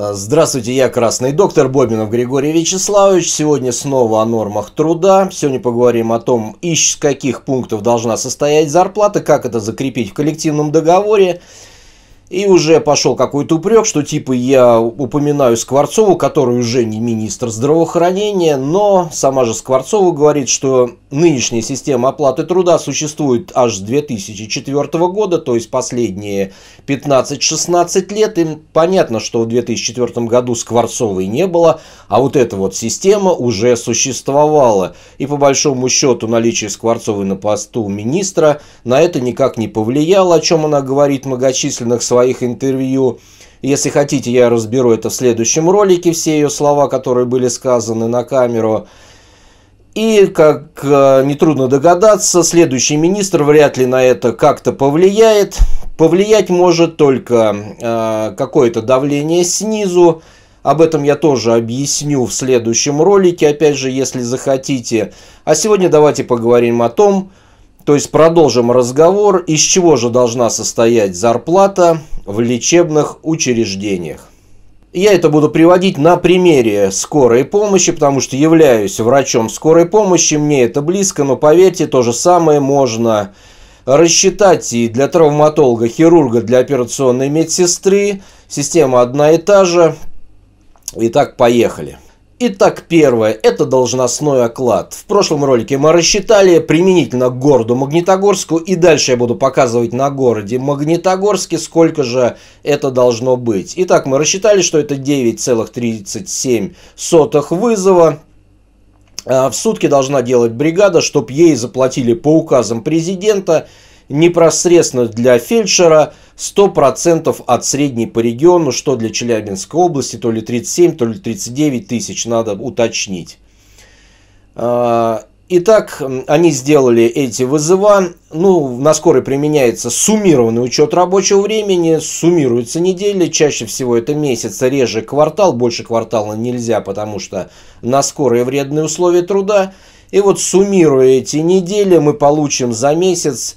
А, здравствуйте, я Красный Доктор Бобинов Григорий Вячеславович. Сегодня снова о нормах труда. Сегодня поговорим о том, из каких пунктов должна состоять зарплата, как это закрепить в коллективном договоре. И уже пошел какой-то упрек, что типа я упоминаю Скворцову, который уже не министр здравоохранения, но сама же Скворцова говорит, что нынешняя система оплаты труда существует аж с 2004 года, то есть последние 15-16 лет. И понятно, что в 2004 году Скворцовой не было, а вот эта вот система уже существовала. И по большому счету наличие Скворцовой на посту министра на это никак не повлияло, о чем она говорит в многочисленных своих своих интервью. Если хотите, я разберу это в следующем ролике, все ее слова, которые были сказаны на камеру. И, как э, нетрудно догадаться, следующий министр вряд ли на это как-то повлияет. Повлиять может только э, какое-то давление снизу. Об этом я тоже объясню в следующем ролике, опять же, если захотите. А сегодня давайте поговорим о том, то есть продолжим разговор, из чего же должна состоять зарплата в лечебных учреждениях. Я это буду приводить на примере скорой помощи, потому что являюсь врачом скорой помощи, мне это близко, но поверьте, то же самое можно рассчитать и для травматолога, хирурга, для операционной медсестры. Система одна и та же. Итак, поехали. Итак, первое – это должностной оклад. В прошлом ролике мы рассчитали применительно к городу Магнитогорску, и дальше я буду показывать на городе Магнитогорске, сколько же это должно быть. Итак, мы рассчитали, что это 9,37 вызова. А, в сутки должна делать бригада, чтобы ей заплатили по указам президента – непосредственно для фельдшера 100% от средней по региону, что для Челябинской области то ли 37, то ли 39 тысяч, надо уточнить. А, итак, они сделали эти вызова. Ну, на скорой применяется суммированный учет рабочего времени, суммируются недели, чаще всего это месяц, реже квартал, больше квартала нельзя, потому что на скорой вредные условия труда. И вот суммируя эти недели, мы получим за месяц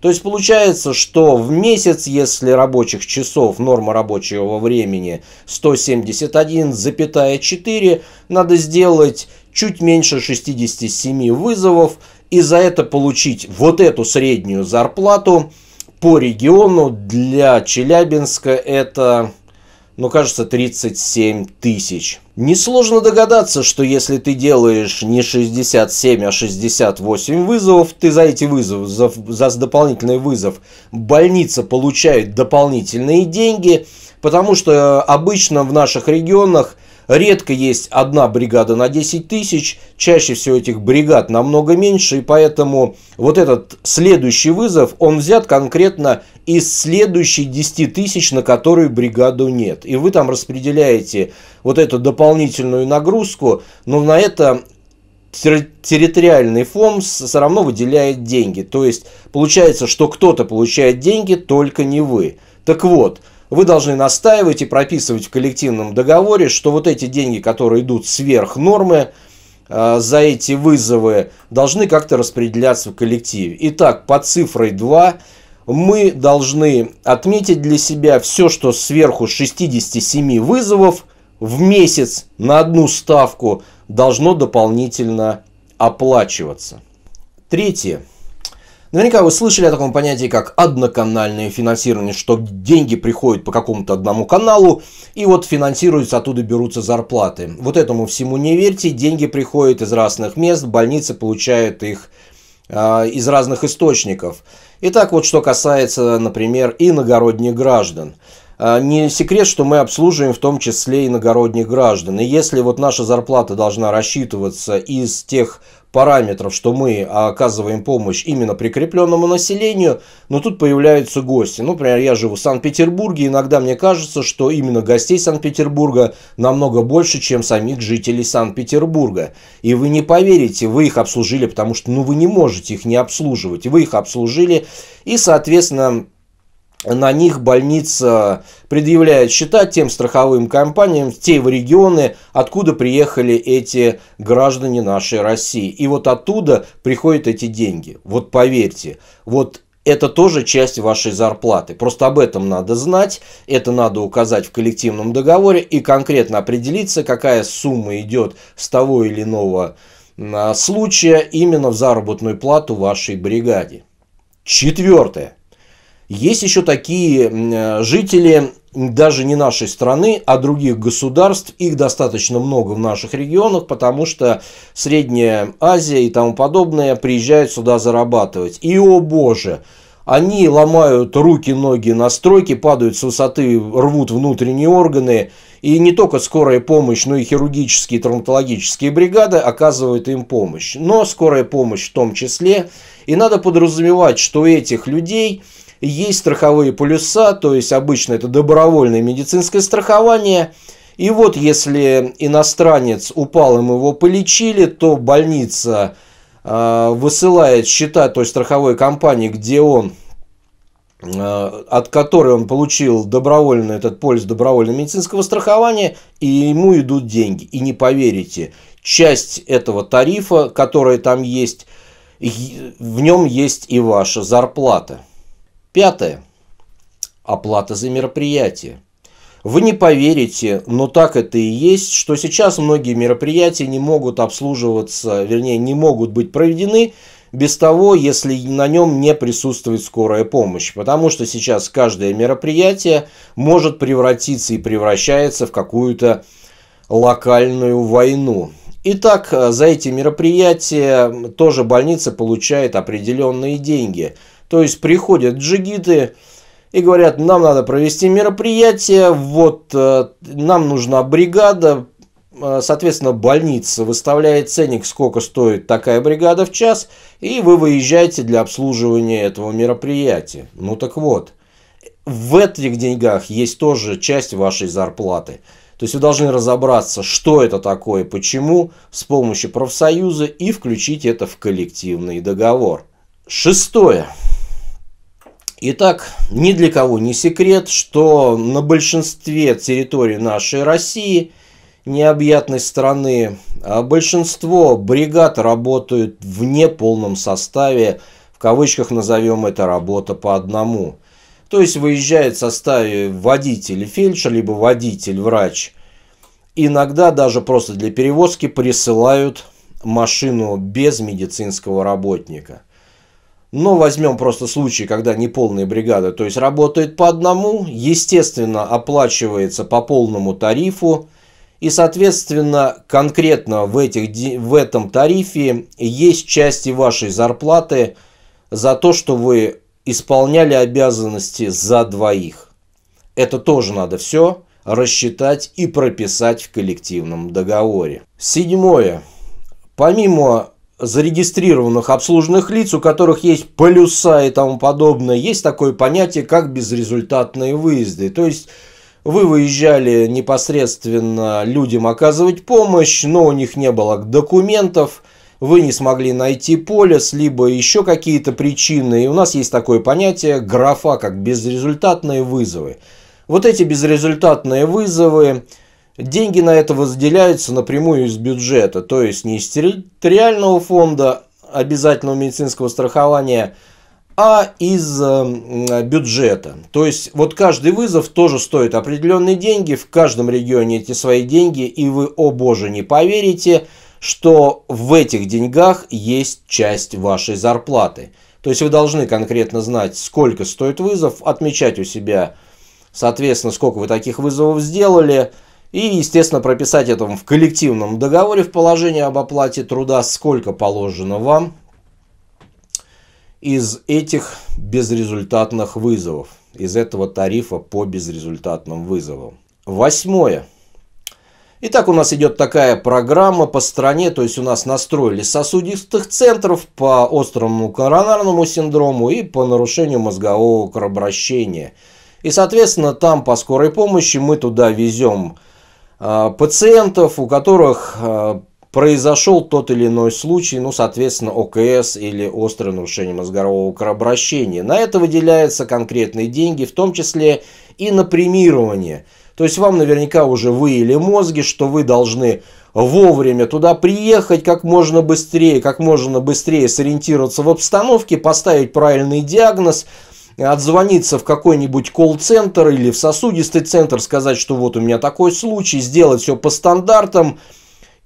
То есть получается, что в месяц, если рабочих часов норма рабочего времени 171,4, надо сделать чуть меньше 67 вызовов и за это получить вот эту среднюю зарплату по региону для Челябинска это ну кажется 37 тысяч. Несложно догадаться, что если ты делаешь не 67, а 68 вызовов, ты за эти вызовы, за, за дополнительный вызов, больница получает дополнительные деньги, потому что э, обычно в наших регионах – Редко есть одна бригада на 10 тысяч, чаще всего этих бригад намного меньше, и поэтому вот этот следующий вызов, он взят конкретно из следующей 10 тысяч, на которую бригаду нет. И вы там распределяете вот эту дополнительную нагрузку, но на это территориальный фонд все равно выделяет деньги. То есть получается, что кто-то получает деньги, только не вы. Так вот, вы должны настаивать и прописывать в коллективном договоре, что вот эти деньги, которые идут сверх нормы, э, за эти вызовы должны как-то распределяться в коллективе. Итак, под цифрой 2 мы должны отметить для себя все, что сверху 67 вызовов в месяц на одну ставку должно дополнительно оплачиваться. Третье. Наверняка вы слышали о таком понятии, как одноканальное финансирование, что деньги приходят по какому-то одному каналу и вот финансируются, оттуда берутся зарплаты. Вот этому всему не верьте, деньги приходят из разных мест, больницы получают их э, из разных источников. Итак, вот что касается, например, иногородних граждан. А, не секрет, что мы обслуживаем в том числе иногородних граждан. И если вот наша зарплата должна рассчитываться из тех параметров, что мы оказываем помощь именно прикрепленному населению, но тут появляются гости. Ну, например, я живу в Санкт-Петербурге, иногда мне кажется, что именно гостей Санкт-Петербурга намного больше, чем самих жителей Санкт-Петербурга. И вы не поверите, вы их обслужили, потому что ну, вы не можете их не обслуживать. Вы их обслужили и, соответственно, на них больница предъявляет счета тем страховым компаниям, те в регионы, откуда приехали эти граждане нашей России. И вот оттуда приходят эти деньги. Вот поверьте, вот это тоже часть вашей зарплаты. Просто об этом надо знать, это надо указать в коллективном договоре и конкретно определиться, какая сумма идет с того или иного а, случая именно в заработную плату вашей бригаде. Четвертое. Есть еще такие э, жители даже не нашей страны, а других государств. Их достаточно много в наших регионах, потому что Средняя Азия и тому подобное приезжают сюда зарабатывать. И о боже, они ломают руки, ноги на стройке, падают с высоты, рвут внутренние органы. И не только скорая помощь, но и хирургические и травматологические бригады оказывают им помощь. Но скорая помощь в том числе. И надо подразумевать, что этих людей – есть страховые полюса, то есть обычно это добровольное медицинское страхование. И вот если иностранец упал, им его полечили, то больница э, высылает счета той страховой компании, где он а, от которой он получил добровольно этот полис добровольного медицинского страхования, и ему идут деньги. И не поверите, часть этого тарифа, которая там есть, в нем есть и ваша зарплата. Пятое. Оплата за мероприятие. Вы не поверите, но так это и есть, что сейчас многие мероприятия не могут обслуживаться, вернее, не могут быть проведены без того, если на нем не присутствует скорая помощь. Потому что сейчас каждое мероприятие может превратиться и превращается в какую-то локальную войну. Итак, э, за эти мероприятия тоже больница получает определенные деньги – то есть приходят джигиты и говорят, нам надо провести мероприятие, вот э, нам нужна бригада, э, соответственно, больница выставляет ценник, сколько стоит такая бригада в час, и вы выезжаете для обслуживания этого мероприятия. Ну так вот, в этих деньгах есть тоже часть вашей зарплаты. То есть вы должны разобраться, что это такое, почему, с помощью профсоюза и включить это в коллективный договор. Шестое. Итак, ни для кого не секрет, что на большинстве территорий нашей России, необъятной страны, а большинство бригад работают в неполном составе, в кавычках назовем это работа по одному. То есть выезжает в составе водитель фельдшер, либо водитель-врач. Иногда даже просто для перевозки присылают машину без медицинского работника – но возьмем просто случай, когда неполные бригады, то есть работает по одному, естественно, оплачивается по полному тарифу, и, соответственно, конкретно в, этих, в этом тарифе есть части вашей зарплаты за то, что вы исполняли обязанности за двоих. Это тоже надо все рассчитать и прописать в коллективном договоре. Седьмое. Помимо зарегистрированных обслуженных лиц, у которых есть полюса и тому подобное, есть такое понятие, как безрезультатные выезды. То есть вы выезжали непосредственно людям оказывать помощь, но у них не было документов, вы не смогли найти полис, либо еще какие-то причины. И у нас есть такое понятие графа, как безрезультатные вызовы. Вот эти безрезультатные вызовы Деньги на это выделяются напрямую из бюджета, то есть не из территориального фонда обязательного медицинского страхования, а из эм, бюджета. То есть вот каждый вызов тоже стоит определенные деньги, в каждом регионе эти свои деньги, и вы, о боже, не поверите, что в этих деньгах есть часть вашей зарплаты. То есть вы должны конкретно знать, сколько стоит вызов, отмечать у себя, соответственно, сколько вы таких вызовов сделали – и, естественно, прописать это в коллективном договоре в положении об оплате труда, сколько положено вам из этих безрезультатных вызовов, из этого тарифа по безрезультатным вызовам. Восьмое. Итак, у нас идет такая программа по стране, то есть у нас настроили сосудистых центров по острому коронарному синдрому и по нарушению мозгового кровообращения. И, соответственно, там по скорой помощи мы туда везем а, пациентов, у которых а, произошел тот или иной случай, ну, соответственно, ОКС или острое нарушение мозгового кровообращения. На это выделяются конкретные деньги, в том числе и на премирование. То есть вам наверняка уже выявили мозги, что вы должны вовремя туда приехать, как можно быстрее, как можно быстрее сориентироваться в обстановке, поставить правильный диагноз, отзвониться в какой-нибудь колл-центр или в сосудистый центр, сказать, что вот у меня такой случай, сделать все по стандартам,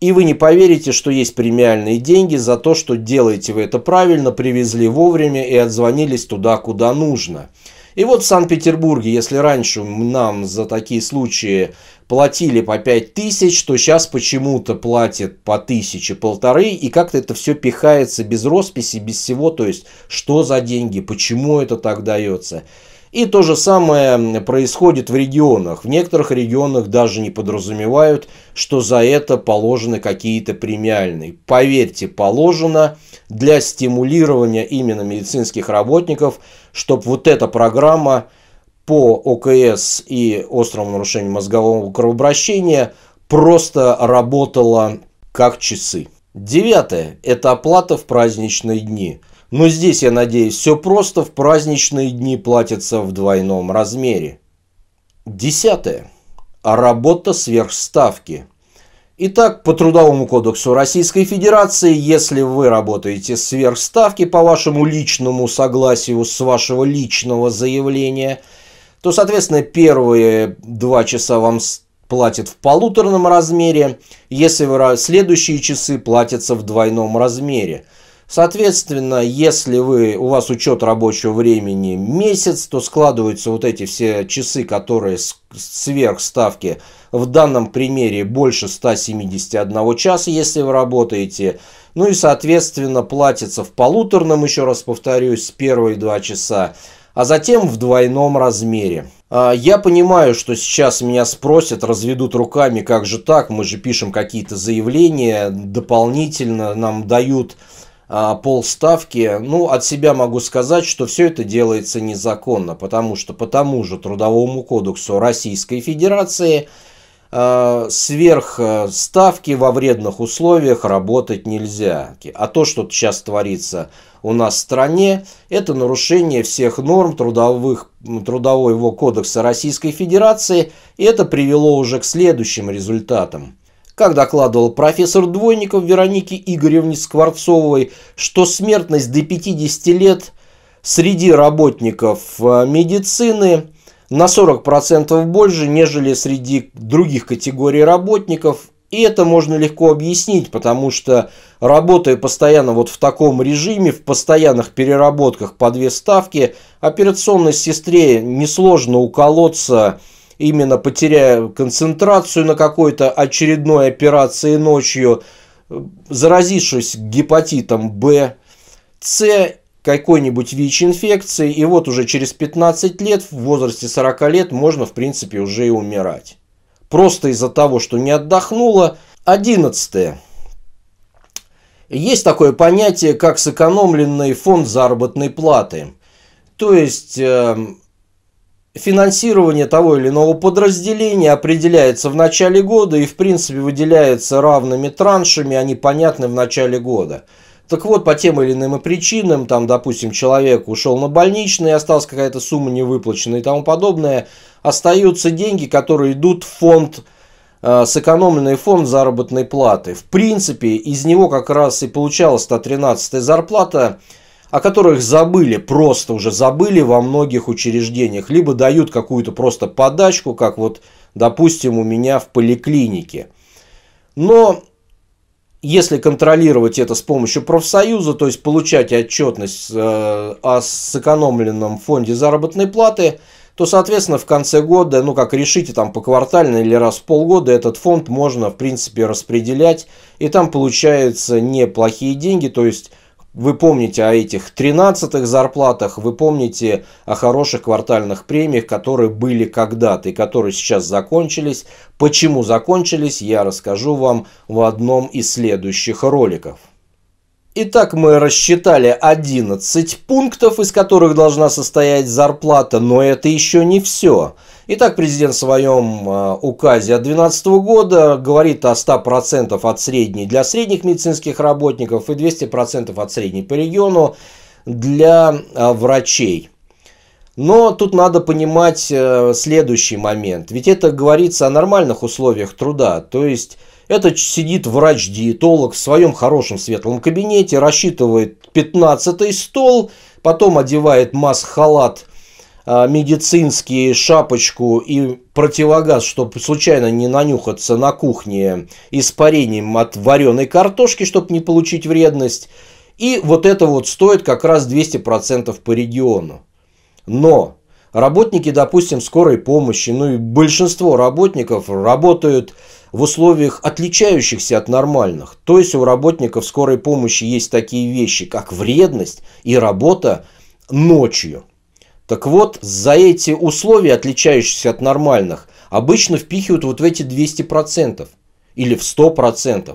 и вы не поверите, что есть премиальные деньги за то, что делаете вы это правильно, привезли вовремя и отзвонились туда, куда нужно. И вот в Санкт-Петербурге, если раньше нам за такие случаи платили по 5 тысяч, то сейчас почему-то платят по тысяче, полторы, и как-то это все пихается без росписи, без всего, то есть что за деньги, почему это так дается. И то же самое происходит в регионах. В некоторых регионах даже не подразумевают, что за это положены какие-то премиальные. Поверьте, положено для стимулирования именно медицинских работников чтобы вот эта программа по ОКС и острому нарушению мозгового кровообращения просто работала как часы. Девятое – это оплата в праздничные дни. Но здесь, я надеюсь, все просто, в праздничные дни платится в двойном размере. Десятое – работа сверхставки – Итак, по Трудовому кодексу Российской Федерации, если вы работаете сверхставки по вашему личному согласию с вашего личного заявления, то, соответственно, первые два часа вам платят в полуторном размере, если вы следующие часы платятся в двойном размере – Соответственно, если вы, у вас учет рабочего времени месяц, то складываются вот эти все часы, которые сверх ставки. в данном примере больше 171 часа, если вы работаете. Ну и, соответственно, платится в полуторном, еще раз повторюсь, первые два часа, а затем в двойном размере. А, я понимаю, что сейчас меня спросят, разведут руками, как же так, мы же пишем какие-то заявления, дополнительно нам дают а, полставки. Ну, от себя могу сказать, что все это делается незаконно, потому что по тому же Трудовому кодексу Российской Федерации а, сверхставки э, во вредных условиях работать нельзя. А то, что сейчас творится у нас в стране, это нарушение всех норм трудовых, Трудового кодекса Российской Федерации, и это привело уже к следующим результатам – как докладывал профессор Двойников Вероники Игоревне Скворцовой, что смертность до 50 лет среди работников э, медицины на 40% больше, нежели среди других категорий работников. И это можно легко объяснить, потому что работая постоянно вот в таком режиме, в постоянных переработках по две ставки, операционной сестре несложно уколоться именно потеряя концентрацию на какой-то очередной операции ночью, заразившись гепатитом Б, С, какой-нибудь ВИЧ-инфекцией, и вот уже через 15 лет, в возрасте 40 лет, можно в принципе уже и умирать. Просто из-за того, что не отдохнула. 11. Есть такое понятие, как сэкономленный фонд заработной платы. То есть, эм, Финансирование того или иного подразделения определяется в начале года и, в принципе, выделяется равными траншами, они понятны в начале года. Так вот, по тем или иным причинам, там, допустим, человек ушел на больничный, осталась какая-то сумма невыплаченная и тому подобное, остаются деньги, которые идут в фонд, э, сэкономленный фонд заработной платы. В принципе, из него как раз и получалась 113 зарплата, о которых забыли, просто уже забыли во многих учреждениях, либо дают какую-то просто подачку, как вот, допустим, у меня в поликлинике. Но если контролировать это с помощью профсоюза, то есть получать отчетность э, о сэкономленном фонде заработной платы, то, соответственно, в конце года, ну, как решите, там, по квартально или раз в полгода этот фонд можно, в принципе, распределять, и там получаются неплохие деньги, то есть вы помните о этих 13-х зарплатах, вы помните о хороших квартальных премиях, которые были когда-то и которые сейчас закончились. Почему закончились, я расскажу вам в одном из следующих роликов. Итак, мы рассчитали 11 пунктов, из которых должна состоять зарплата, но это еще не все. Итак, президент в своем а, указе от 2012 года говорит о 100% от средней для средних медицинских работников и 200% от средней по региону для а, врачей. Но тут надо понимать э, следующий момент. Ведь это говорится о нормальных условиях труда. То есть это сидит врач-диетолог в своем хорошем светлом кабинете, рассчитывает 15 стол, потом одевает маск-халат а, медицинские, шапочку и противогаз, чтобы случайно не нанюхаться на кухне испарением от вареной картошки, чтобы не получить вредность. И вот это вот стоит как раз 200% по региону. Но Работники, допустим, скорой помощи, ну и большинство работников работают в условиях, отличающихся от нормальных. То есть у работников скорой помощи есть такие вещи, как вредность и работа ночью. Так вот, за эти условия, отличающиеся от нормальных, обычно впихивают вот в эти 200% или в 100%.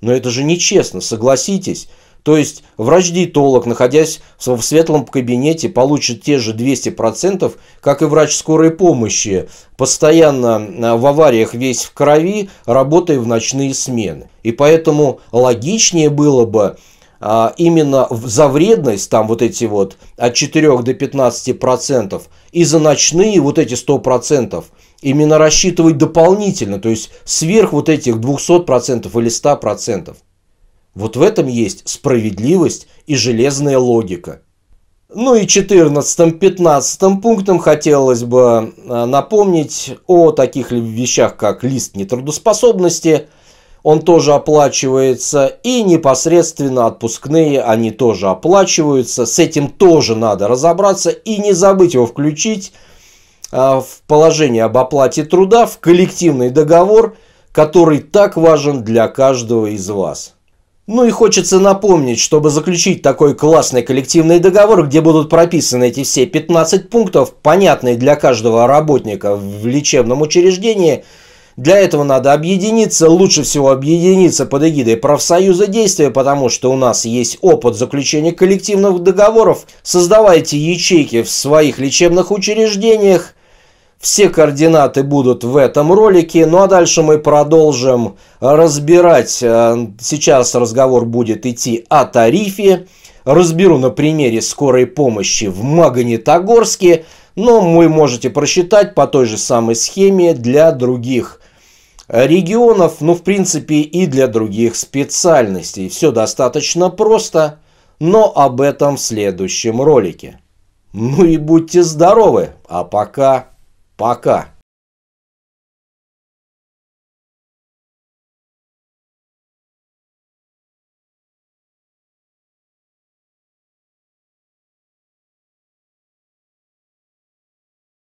Но это же нечестно, согласитесь. То есть врач-диетолог, находясь в светлом кабинете, получит те же 200%, как и врач скорой помощи, постоянно а, в авариях весь в крови, работая в ночные смены. И поэтому логичнее было бы а, именно за вредность, там вот эти вот от 4 до 15 процентов, и за ночные вот эти 100 процентов, именно рассчитывать дополнительно, то есть сверх вот этих 200 процентов или 100 процентов. Вот в этом есть справедливость и железная логика. Ну и 14-15 пунктом хотелось бы э, напомнить о таких вещах, как лист нетрудоспособности, он тоже оплачивается, и непосредственно отпускные, они тоже оплачиваются. С этим тоже надо разобраться и не забыть его включить э, в положение об оплате труда, в коллективный договор, который так важен для каждого из вас. Ну и хочется напомнить, чтобы заключить такой классный коллективный договор, где будут прописаны эти все 15 пунктов, понятные для каждого работника в лечебном учреждении, для этого надо объединиться, лучше всего объединиться под эгидой профсоюза действия, потому что у нас есть опыт заключения коллективных договоров. Создавайте ячейки в своих лечебных учреждениях, все координаты будут в этом ролике. Ну а дальше мы продолжим разбирать. Э, сейчас разговор будет идти о тарифе. Разберу на примере скорой помощи в Магнитогорске. Но вы можете просчитать по той же самой схеме для других регионов, ну в принципе и для других специальностей. Все достаточно просто, но об этом в следующем ролике. Ну и будьте здоровы, а пока... Пока.